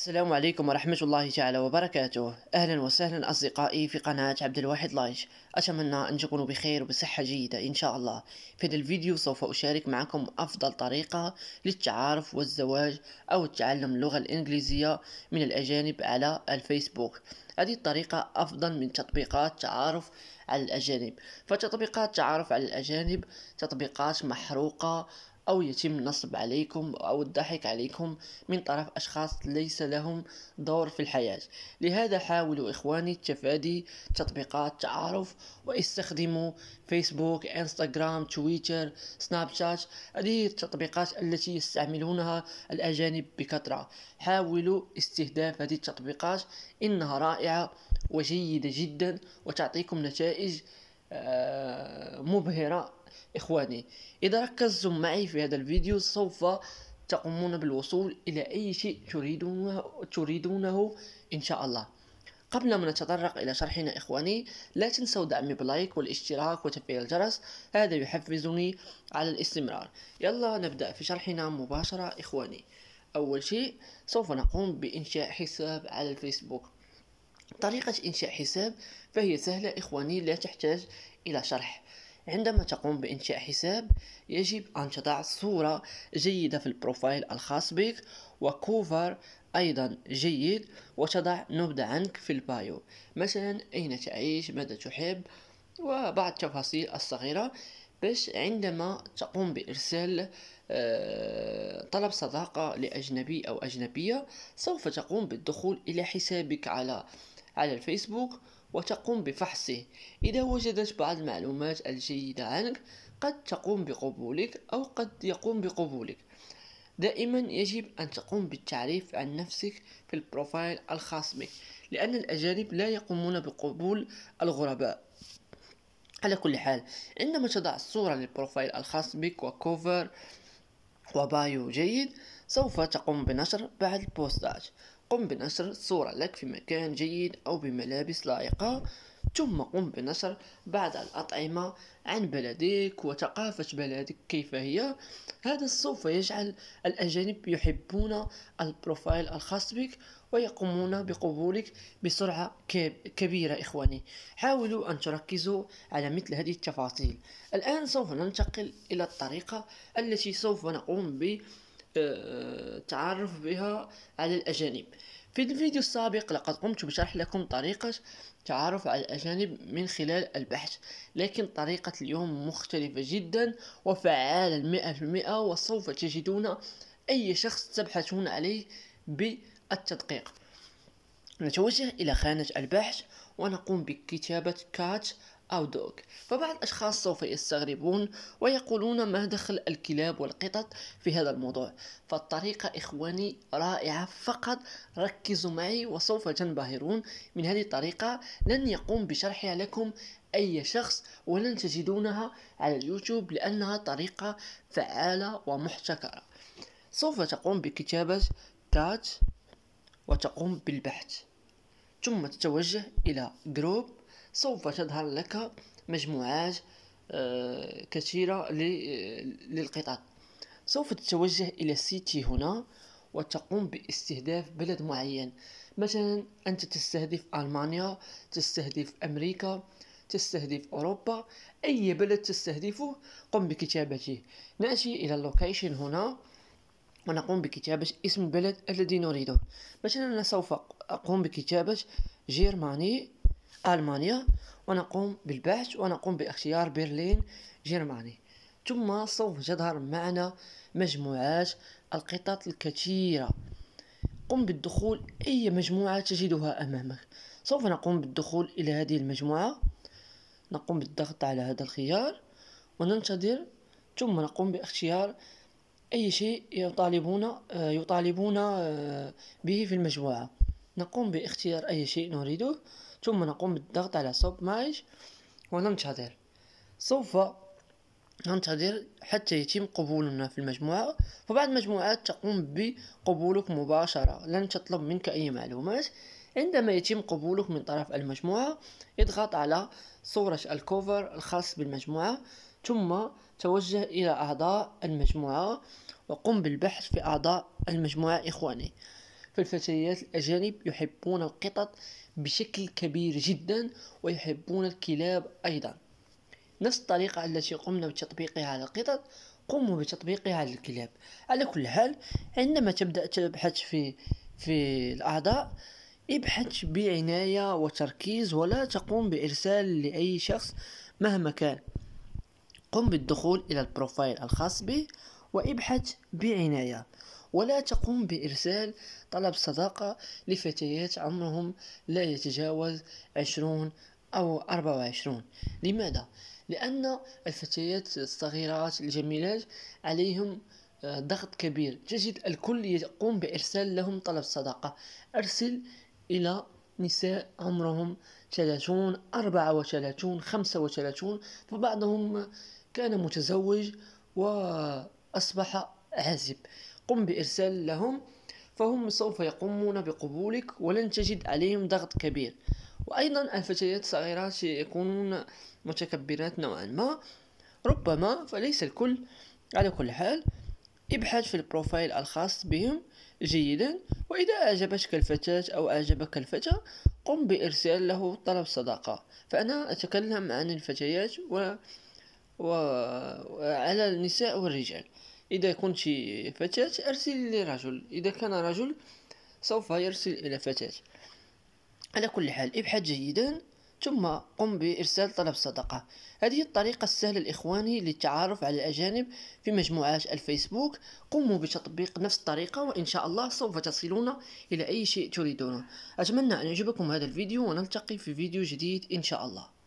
السلام عليكم ورحمة الله تعالى وبركاته أهلا وسهلا أصدقائي في قناة عبد الواحد لايش أتمنى أن تكونوا بخير وبصحة جيدة إن شاء الله في هذا الفيديو سوف أشارك معكم أفضل طريقة للتعارف والزواج أو تعلم اللغة الإنجليزية من الأجانب على الفيسبوك هذه الطريقة أفضل من تطبيقات تعارف على الأجانب فتطبيقات تعارف على الأجانب تطبيقات محروقة أو يتم النصب عليكم أو الضحك عليكم من طرف أشخاص ليس لهم دور في الحياة لهذا حاولوا إخواني تفادي تطبيقات تعارف واستخدموا فيسبوك انستغرام تويتر سناب شات هذه التطبيقات التي يستعملونها الأجانب بكثرة حاولوا استهداف هذه التطبيقات إنها رائعة وجيدة جدا وتعطيكم نتائج آه، مبهرة إخواني إذا ركزتم معي في هذا الفيديو سوف تقومون بالوصول إلى أي شيء تريدونه, تريدونه إن شاء الله قبل ما نتطرق إلى شرحنا إخواني لا تنسوا دعمي بلايك والاشتراك وتفعيل الجرس هذا يحفزني على الاستمرار يلا نبدأ في شرحنا مباشرة إخواني أول شيء سوف نقوم بإنشاء حساب على الفيسبوك طريقة إنشاء حساب فهي سهلة إخواني لا تحتاج إلى شرح عندما تقوم بإنشاء حساب يجب أن تضع صورة جيدة في البروفايل الخاص بك وكوفر أيضا جيد وتضع نبذة عنك في البايو مثلا أين تعيش ماذا تحب وبعض التفاصيل الصغيرة باش عندما تقوم بإرسال آه، طلب صداقة لأجنبي أو أجنبية سوف تقوم بالدخول إلى حسابك على على الفيسبوك وتقوم بفحصه إذا وجدت بعض المعلومات الجيدة عنك قد تقوم بقبولك أو قد يقوم بقبولك دائما يجب أن تقوم بالتعريف عن نفسك في البروفايل الخاص بك لأن الأجانب لا يقومون بقبول الغرباء على كل حال عندما تضع صورة للبروفايل الخاص بك وكوفر وبايو جيد سوف تقوم بنشر بعض البوستات قم بنشر صورة لك في مكان جيد أو بملابس لائقة ثم قم بنشر بعض الأطعمة عن بلدك وثقافة بلدك كيف هي هذا سوف يجعل الأجانب يحبون البروفايل الخاص بك ويقومون بقبولك بسرعة كبيرة إخواني حاولوا أن تركزوا على مثل هذه التفاصيل الآن سوف ننتقل إلى الطريقة التي سوف نقوم بها التعرف بها على الأجانب في الفيديو السابق لقد قمت بشرح لكم طريقة تعرف على الأجانب من خلال البحث لكن طريقة اليوم مختلفة جدا وفعالة المئة في المئة وسوف تجدون أي شخص تبحثون عليه بالتدقيق نتوجه إلى خانة البحث ونقوم بكتابة كات أو دوغ فبعض الأشخاص سوف يستغربون ويقولون ما دخل الكلاب والقطط في هذا الموضوع فالطريقة إخواني رائعة فقط ركزوا معي وسوف تنبهرون من هذه الطريقة لن يقوم بشرحها لكم أي شخص ولن تجدونها على اليوتيوب لأنها طريقة فعالة ومحتكرة سوف تقوم بكتابة كات وتقوم بالبحث ثم تتوجه إلى جروب سوف تظهر لك مجموعات آه، كثيرة للقطط سوف تتوجه إلى سيتي هنا وتقوم باستهداف بلد معين مثلا أنت تستهدف ألمانيا تستهدف أمريكا تستهدف أوروبا أي بلد تستهدفه قم بكتابته نأتي إلى اللوكيشن هنا ونقوم بكتابة اسم البلد الذي نريده مثلا أنا سوف أقوم بكتابة جيرماني ألمانيا ونقوم بالبحث ونقوم باختيار برلين جرماني ثم سوف تظهر معنا مجموعات القطط الكثيرة قم بالدخول أي مجموعة تجدها أمامك سوف نقوم بالدخول إلى هذه المجموعة نقوم بالضغط على هذا الخيار وننتظر ثم نقوم باختيار أي شيء يطالبون آه، يطالبون آه، به في المجموعة نقوم باختيار أي شيء نريده ثم نقوم بالضغط على صوب match وننتظر سوف ننتظر حتى يتم قبولنا في المجموعة فبعض المجموعات تقوم بقبولك مباشرة لن تطلب منك أي معلومات عندما يتم قبولك من طرف المجموعة اضغط على صورة الكوفر الخاص بالمجموعة ثم توجه إلى أعضاء المجموعة وقم بالبحث في أعضاء المجموعة إخواني فالفتيات الأجانب يحبون القطط بشكل كبير جدا ويحبون الكلاب أيضا نفس الطريقة التي قمنا بتطبيقها على القطط قوموا بتطبيقها على الكلاب على كل حال عندما تبدأ تبحث في في الأعضاء ابحث بعناية وتركيز ولا تقوم بإرسال لأي شخص مهما كان قم بالدخول إلى البروفايل الخاص به وابحث بعناية ولا تقوم بإرسال طلب صداقة لفتيات عمرهم لا يتجاوز عشرون أو أربعة وعشرون لماذا؟ لأن الفتيات الصغيرات الجميلات عليهم آه، ضغط كبير تجد الكل يقوم بإرسال لهم طلب صداقة أرسل إلى نساء عمرهم 30 34 35 فبعضهم كان متزوج وأصبح عازب قم بإرسال لهم فهم سوف يقومون بقبولك ولن تجد عليهم ضغط كبير وأيضا الفتيات الصغيرات يكونون متكبرات نوعا ما ربما فليس الكل على كل حال ابحث في البروفايل الخاص بهم جيدا وإذا أعجبتك الفتاة أو أعجبك الفتى قم بإرسال له طلب صداقة فأنا أتكلم عن الفتيات و... و... وعلى النساء والرجال إذا كنت فتاة أرسل لرجل إذا كان رجل سوف يرسل إلى فتاة على كل حال ابحث جيدا ثم قم بإرسال طلب صدقة هذه الطريقة السهلة الإخواني للتعارف على الأجانب في مجموعات الفيسبوك قوموا بتطبيق نفس الطريقة وإن شاء الله سوف تصلون إلى أي شيء تريدونه أتمنى أن يعجبكم هذا الفيديو ونلتقي في فيديو جديد إن شاء الله